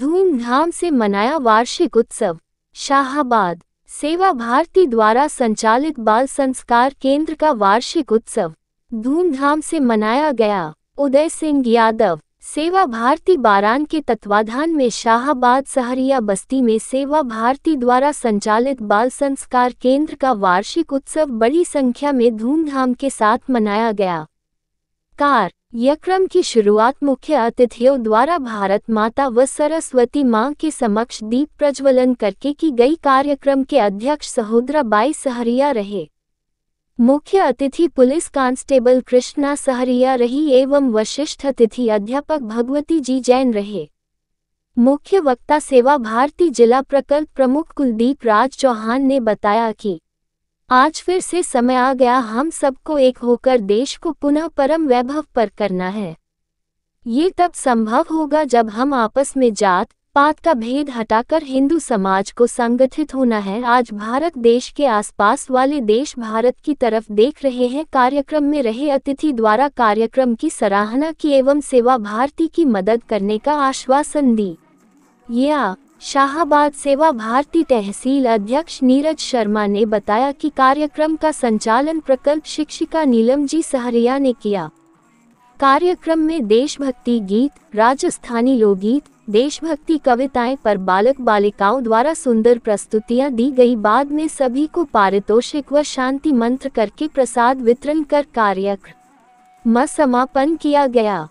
धूमधाम से मनाया वार्षिक उत्सव शाहबाद सेवा भारती द्वारा संचालित बाल संस्कार केंद्र का वार्षिक उत्सव धूमधाम से मनाया गया उदय सिंह यादव सेवा भारती बारान के तत्वाधान में शाहबाद सहरिया बस्ती में सेवा भारती द्वारा संचालित बाल संस्कार केंद्र का वार्षिक उत्सव बड़ी संख्या में धूमधाम के साथ मनाया गया कार यह क्रम की शुरुआत मुख्य अतिथियों द्वारा भारत माता व सरस्वती माँ के समक्ष दीप प्रज्वलन करके की गई कार्यक्रम के अध्यक्ष सहोदरा बाई सहरिया रहे मुख्य अतिथि पुलिस कांस्टेबल कृष्णा सहरिया रही एवं वशिष्ठ अतिथि अध्यापक भगवती जी जैन रहे मुख्य वक्ता सेवा भारती जिला प्रकल्प प्रमुख कुलदीप राज चौहान ने बताया कि आज फिर से समय आ गया हम सबको एक होकर देश को पुनः परम वैभव पर करना है ये तब संभव होगा जब हम आपस में जात पात का भेद हटाकर हिंदू समाज को संगठित होना है आज भारत देश के आसपास वाले देश भारत की तरफ देख रहे हैं कार्यक्रम में रहे अतिथि द्वारा कार्यक्रम की सराहना की एवं सेवा भारती की मदद करने का आश्वासन दी या शाहबाद सेवा भारती तहसील अध्यक्ष नीरज शर्मा ने बताया कि कार्यक्रम का संचालन प्रकल्प शिक्षिका नीलम जी सहरिया ने किया कार्यक्रम में देशभक्ति गीत राजस्थानी लोकगीत देशभक्ति कविताएं पर बालक बालिकाओं द्वारा सुंदर प्रस्तुतियां दी गई बाद में सभी को पारितोषिक व शांति मंत्र करके प्रसाद वितरण कर कार्यक्रम समापन किया गया